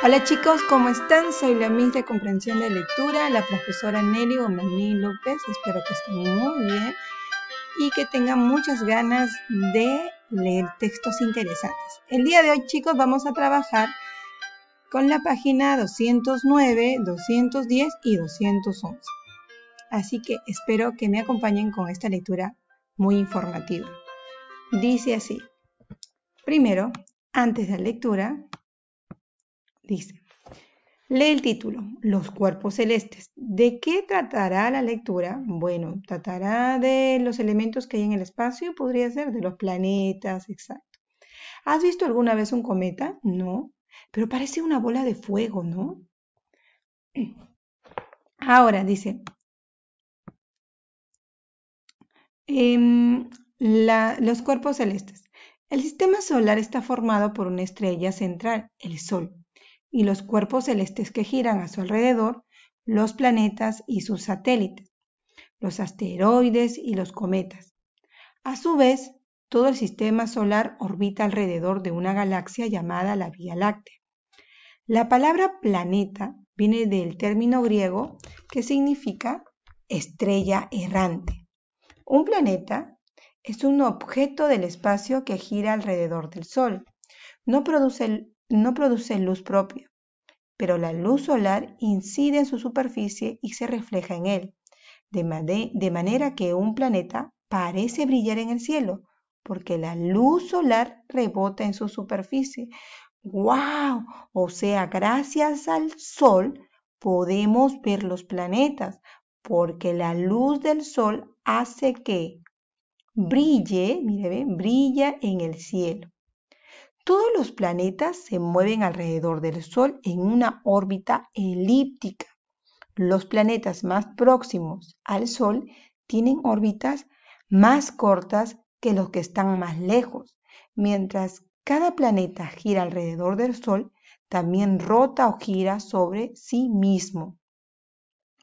Hola chicos, ¿cómo están? Soy la Miss de Comprensión de Lectura, la profesora Nelly Gomení López. Espero que estén muy bien y que tengan muchas ganas de leer textos interesantes. El día de hoy chicos vamos a trabajar con la página 209, 210 y 211. Así que espero que me acompañen con esta lectura muy informativa. Dice así. Primero, antes de la lectura, Dice, lee el título, Los cuerpos celestes. ¿De qué tratará la lectura? Bueno, tratará de los elementos que hay en el espacio, podría ser de los planetas, exacto. ¿Has visto alguna vez un cometa? No, pero parece una bola de fuego, ¿no? Ahora dice, em, los cuerpos celestes. El sistema solar está formado por una estrella central, el Sol, y los cuerpos celestes que giran a su alrededor, los planetas y sus satélites, los asteroides y los cometas. A su vez, todo el sistema solar orbita alrededor de una galaxia llamada la Vía Láctea. La palabra planeta viene del término griego que significa estrella errante. Un planeta es un objeto del espacio que gira alrededor del Sol. No produce no produce luz propia, pero la luz solar incide en su superficie y se refleja en él, de, manera que un planeta parece brillar en el cielo, porque la luz solar rebota en su superficie. ¡Wow! O sea, gracias al Sol podemos ver los planetas, porque la luz del Sol hace que brille, mire, brilla en el cielo. Todos los planetas se mueven alrededor del Sol en una órbita elíptica. Los planetas más próximos al Sol tienen órbitas más cortas que los que están más lejos. Mientras cada planeta gira alrededor del Sol, también rota o gira sobre sí mismo.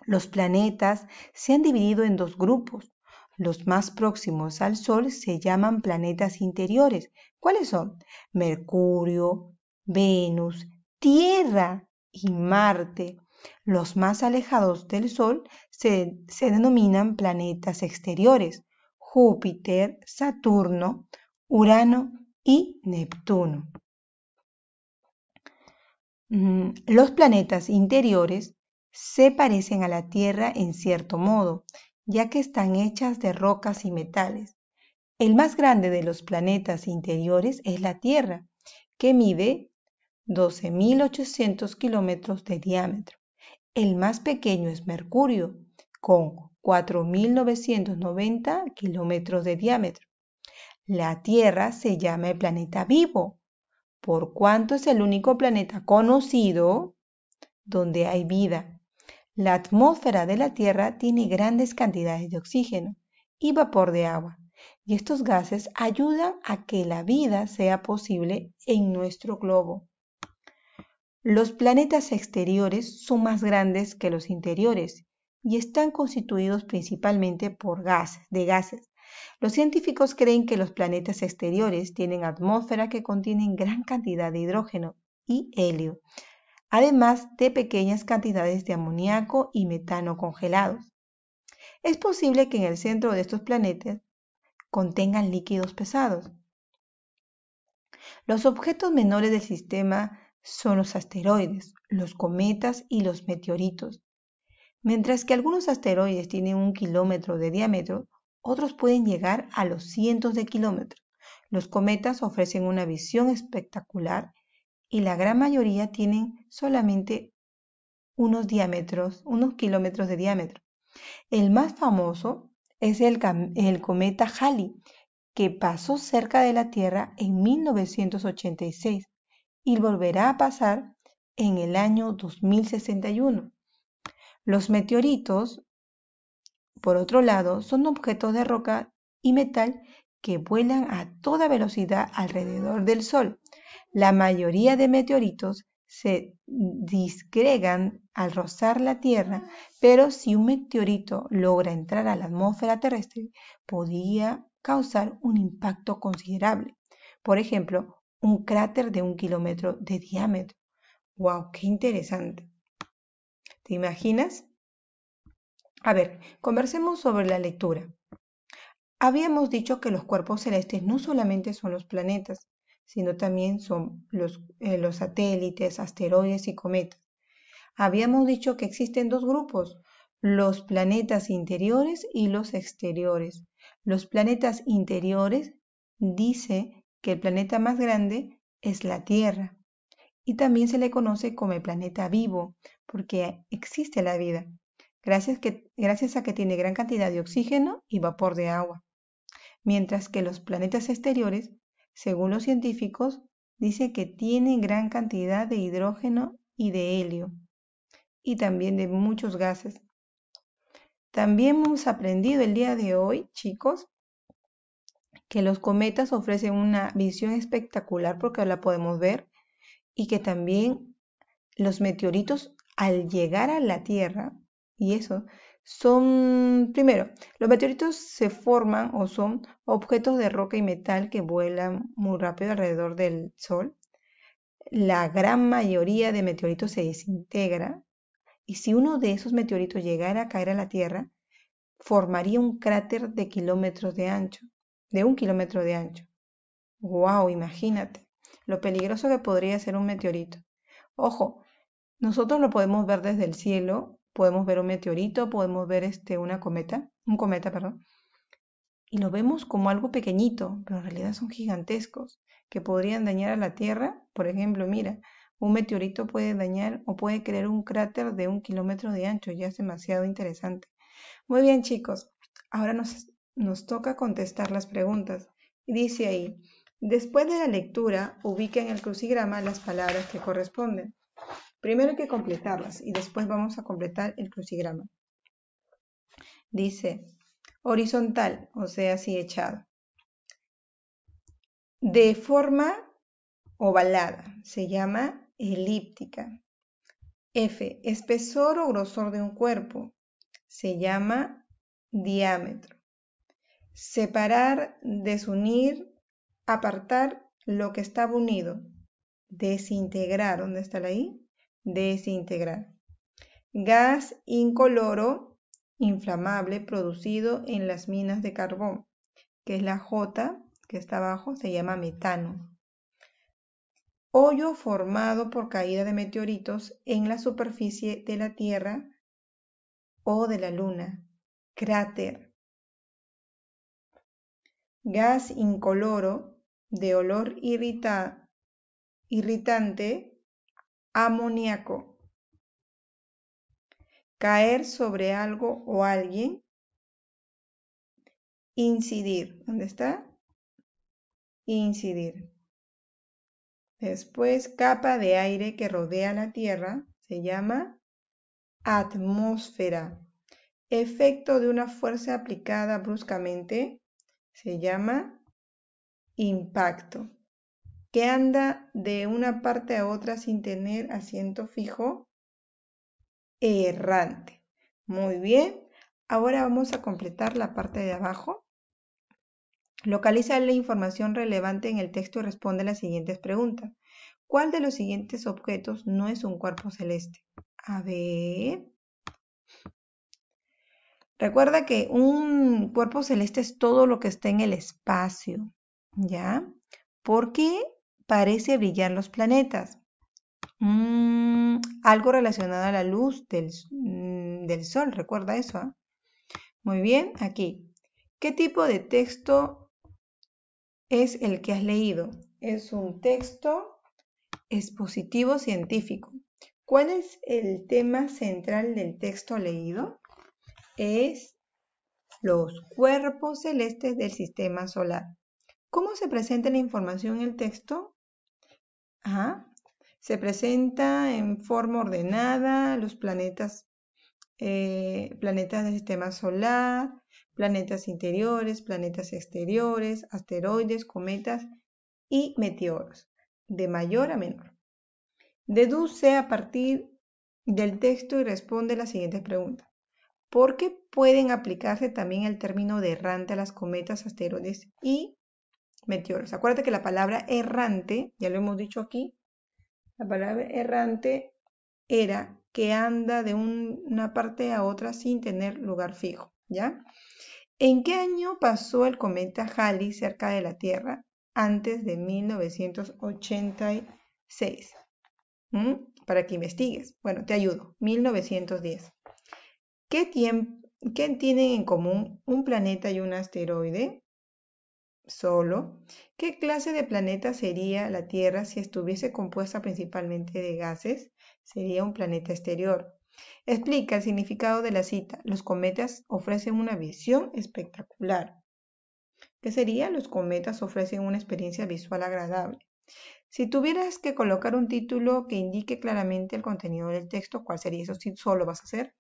Los planetas se han dividido en dos grupos. Los más próximos al Sol se llaman planetas interiores, ¿Cuáles son? Mercurio, Venus, Tierra y Marte. Los más alejados del Sol se, denominan planetas exteriores, Júpiter, Saturno, Urano y Neptuno. Mm, los planetas interiores se parecen a la Tierra en cierto modo, ya que están hechas de rocas y metales. El más grande de los planetas interiores es la Tierra, que mide 12.800 kilómetros de diámetro. El más pequeño es Mercurio, con 4.990 kilómetros de diámetro. La Tierra se llama el planeta vivo, por cuanto es el único planeta conocido donde hay vida. La atmósfera de la Tierra tiene grandes cantidades de oxígeno y vapor de agua y estos gases ayudan a que la vida sea posible en nuestro globo. Los planetas exteriores son más grandes que los interiores y están constituidos principalmente por gases, de gases. Los científicos creen que los planetas exteriores tienen atmósfera que contienen gran cantidad de hidrógeno y helio, además de pequeñas cantidades de amoníaco y metano congelados. Es posible que en el centro de estos planetas contengan líquidos pesados. Los objetos menores del sistema son los asteroides, los cometas y los meteoritos. Mientras que algunos asteroides tienen un kilómetro de diámetro, otros pueden llegar a los cientos de kilómetros. Los cometas ofrecen una visión espectacular y la gran mayoría tienen solamente unos diámetros, unos kilómetros de diámetro. El más famoso es el, cometa Halley, que pasó cerca de la Tierra en 1986 y volverá a pasar en el año 2061. Los meteoritos, por otro lado, son objetos de roca y metal que vuelan a toda velocidad alrededor del Sol. La mayoría de meteoritos se disgregan al rozar la Tierra, pero si un meteorito logra entrar a la atmósfera terrestre, podría causar un impacto considerable. Por ejemplo, un cráter de un kilómetro de diámetro. ¡Wow! ¡Qué interesante! ¿Te imaginas? A ver, conversemos sobre la lectura. Habíamos dicho que los cuerpos celestes no solamente son los planetas, sino también son eh, los, satélites, asteroides y cometas. Habíamos dicho que existen dos grupos, los planetas interiores y los exteriores. Los planetas interiores dice que el planeta más grande es la Tierra y también se le conoce como el planeta vivo porque existe la vida, gracias a que tiene gran cantidad de oxígeno y vapor de agua. Mientras que los planetas exteriores según los científicos, dice que tiene gran cantidad de hidrógeno y de helio y también de muchos gases. También hemos aprendido el día de hoy, chicos, que los cometas ofrecen una visión espectacular porque la podemos ver y que también los meteoritos al llegar a la Tierra, y eso son, primero, los meteoritos se forman o son objetos de roca y metal que vuelan muy rápido alrededor del Sol. La gran mayoría de meteoritos se desintegra y si uno de esos meteoritos llegara a caer a la Tierra, formaría un cráter de kilómetros de ancho, de un kilómetro de ancho. ¡Wow! Imagínate lo peligroso que podría ser un meteorito. Ojo, nosotros lo podemos ver desde el cielo podemos ver un meteorito, podemos ver este, una cometa, un cometa, perdón, y lo vemos como algo pequeñito, pero en realidad son gigantescos, que podrían dañar a la Tierra. Por ejemplo, mira, un meteorito puede dañar o puede crear un cráter de un kilómetro de ancho, ya es demasiado interesante. Muy bien, chicos, ahora nos, nos toca contestar las preguntas. Dice ahí, después de la lectura, ubica en el crucigrama las palabras que corresponden. Primero hay que completarlas y después vamos a completar el crucigrama. Dice horizontal, o sea, así echado. De forma ovalada, se llama elíptica. F, espesor o grosor de un cuerpo, se llama diámetro. Separar, desunir, apartar lo que estaba unido, desintegrar, ¿dónde está la I? desintegrar. Gas incoloro inflamable producido en las minas de carbón, que es la J que está abajo, se llama metano. Hoyo formado por caída de meteoritos en la superficie de la Tierra o de la Luna. Cráter. Gas incoloro de olor irritante amoníaco. Caer sobre algo o alguien. Incidir. ¿Dónde está? Incidir. Después, capa de aire que rodea la Tierra se llama atmósfera. Efecto de una fuerza aplicada bruscamente se llama impacto que anda de una parte a otra sin tener asiento fijo errante. Muy bien. Ahora vamos a completar la parte de abajo. Localiza la información relevante en el texto y responde las siguientes preguntas. ¿Cuál de los siguientes objetos no es un cuerpo celeste? A ver. Recuerda que un cuerpo celeste es todo lo que está en el espacio, ¿ya? ¿Por qué? parece brillar los planetas. Mm, algo relacionado a la luz del, mm, sol, recuerda eso. ¿ah? Muy bien, aquí. ¿Qué tipo de texto es el que has leído? Es un texto expositivo científico. ¿Cuál es el tema central del texto leído? Es los cuerpos celestes del sistema solar. ¿Cómo se presenta la información en el texto? Se presenta en forma ordenada los planetas, eh, planetas del sistema solar, planetas interiores, planetas exteriores, asteroides, cometas y meteoros, de mayor a menor. Deduce a partir del texto y responde las siguientes preguntas. ¿Por qué pueden aplicarse también el término de errante a las cometas, asteroides y meteoros. Acuérdate que la palabra errante, ya lo hemos dicho aquí, la palabra errante era que anda de una parte a otra sin tener lugar fijo, ¿ya? ¿En qué año pasó el cometa Halley cerca de la Tierra? Antes de 1986. ¿Mm? Para que investigues. Bueno, te ayudo. 1910. ¿Qué tienen en común un planeta y un asteroide? solo, ¿qué clase de planeta sería la Tierra si estuviese compuesta principalmente de gases? Sería un planeta exterior. Explica el significado de la cita. Los cometas ofrecen una visión espectacular. ¿Qué sería? Los cometas ofrecen una experiencia visual agradable. Si tuvieras que colocar un título que indique claramente el contenido del texto, ¿cuál sería eso? Si solo vas a hacer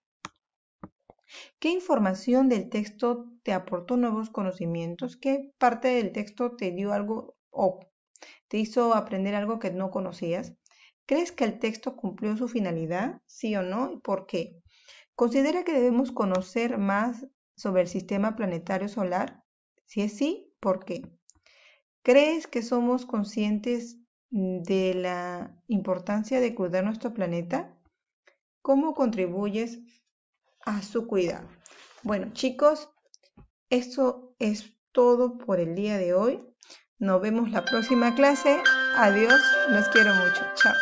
¿Qué información del texto te aportó nuevos conocimientos? ¿Qué parte del texto te dio algo o te hizo aprender algo que no conocías? ¿Crees que el texto cumplió su finalidad? ¿Sí o no? ¿Y por qué? ¿Considera que debemos conocer más sobre el sistema planetario solar? Si es sí, ¿por qué? ¿Crees que somos conscientes de la importancia de cuidar nuestro planeta? ¿Cómo contribuyes a su cuidado. Bueno, chicos, eso es todo por el día de hoy. Nos vemos la próxima clase. Adiós, los quiero mucho. Chao.